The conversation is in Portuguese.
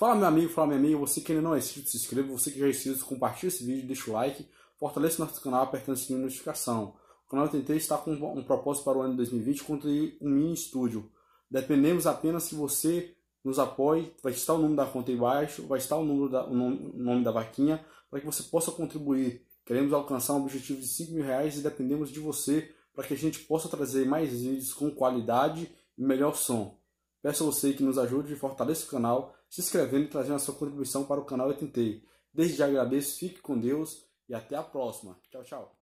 Fala meu amigo, fala minha amiga, você que ainda não é inscrito, se inscreva, você que já é inscrito, compartilha esse vídeo, deixa o like, fortaleça nosso canal apertando o sininho de notificação. O canal TNT está com um propósito para o ano de 2020 construir um mini estúdio. Dependemos apenas que você nos apoie, vai estar o nome da conta aí embaixo, vai estar o, número da, o nome, o nome da vaquinha, para que você possa contribuir. Queremos alcançar um objetivo de 5 mil reais e dependemos de você para que a gente possa trazer mais vídeos com qualidade e melhor som. Peço a você que nos ajude e fortaleça o canal, se inscrevendo e trazendo a sua contribuição para o canal Eu Desde já agradeço, fique com Deus e até a próxima. Tchau, tchau.